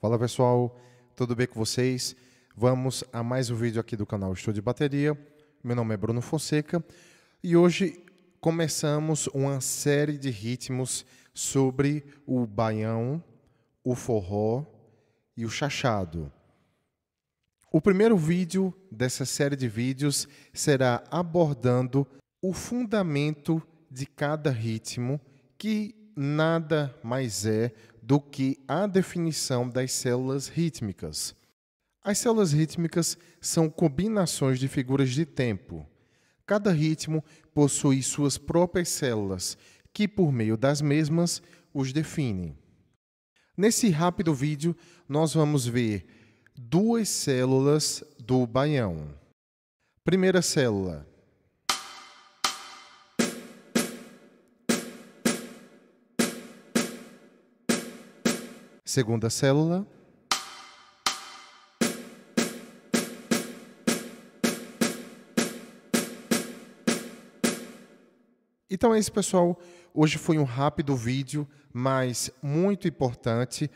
Fala pessoal, tudo bem com vocês? Vamos a mais um vídeo aqui do canal Estúdio de Bateria. Meu nome é Bruno Fonseca e hoje começamos uma série de ritmos sobre o baião, o forró e o chachado. O primeiro vídeo dessa série de vídeos será abordando o fundamento de cada ritmo que nada mais é do que a definição das células rítmicas. As células rítmicas são combinações de figuras de tempo. Cada ritmo possui suas próprias células, que por meio das mesmas os definem. Nesse rápido vídeo, nós vamos ver duas células do baião. Primeira célula, Segunda célula. Então é isso, pessoal. Hoje foi um rápido vídeo, mas muito importante.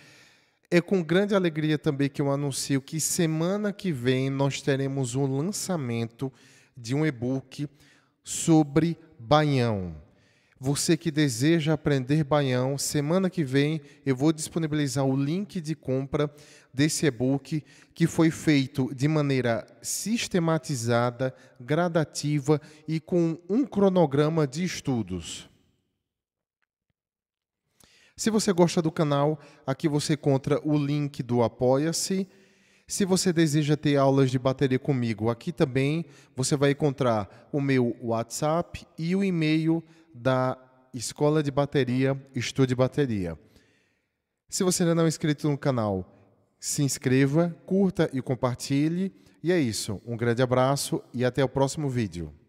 É com grande alegria também que eu anuncio que semana que vem nós teremos o um lançamento de um e-book sobre Baião. Você que deseja aprender baião, semana que vem eu vou disponibilizar o link de compra desse e-book que foi feito de maneira sistematizada, gradativa e com um cronograma de estudos. Se você gosta do canal, aqui você encontra o link do Apoia-se. Se você deseja ter aulas de bateria comigo, aqui também você vai encontrar o meu WhatsApp e o e-mail da Escola de Bateria, Estude Bateria. Se você ainda não é inscrito no canal, se inscreva, curta e compartilhe. E é isso. Um grande abraço e até o próximo vídeo.